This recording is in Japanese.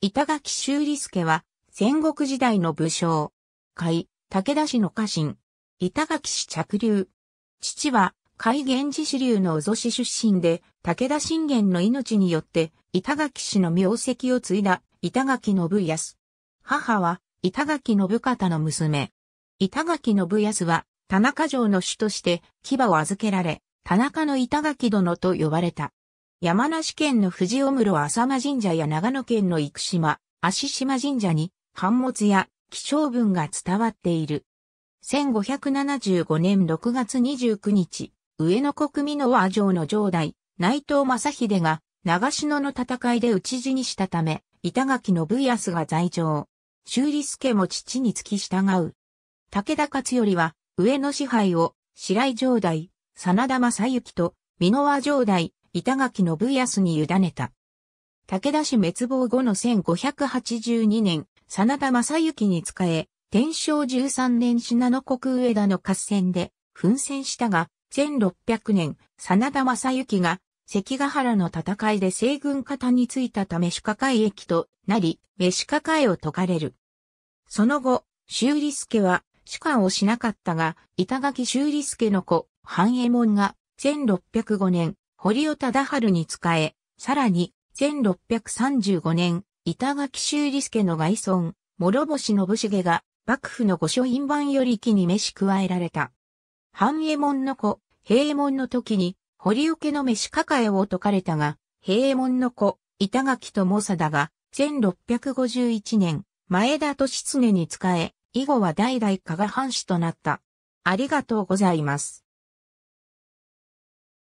板垣修理助は、戦国時代の武将。海、武田氏の家臣。板垣氏着流。父は、海源氏支流の蝦津氏出身で、武田信玄の命によって、板垣氏の名跡を継いだ、板垣信康。母は、板垣信方の娘。板垣信康は、田中城の主として、牙を預けられ、田中の板垣殿と呼ばれた。山梨県の富士尾室浅間神社や長野県の生島、足島神社に、反物や気象文が伝わっている。1575年6月29日、上野国美の和城の城代、内藤正秀が、長篠の戦いで討ち死にしたため、板垣信康が在城。修理助も父に付き従う。武田勝頼は、上野支配を、白井城代、真田正幸と、美濃和城代、板垣信康に委ねた。武田氏滅亡後の1582年、真田正幸に仕え、天正13年信濃国上田の合戦で、奮戦したが、1600年、真田正幸が、関ヶ原の戦いで西軍方についたため鹿家い駅となり、飯家会を解かれる。その後、修理助は、主官をしなかったが、板垣修理助の子、半右衛門が、1605年、堀尾忠春に仕え、さらに、1635年、板垣修理助の外孫、諸星信繁が、幕府の御所院番より木に召し加えられた。半右衛門の子、平衛門の時に、堀尾家の召し抱えを解かれたが、平衛門の子、板垣と友だが、1651年、前田利常に仕え、以後は代々加賀藩士となった。ありがとうございます。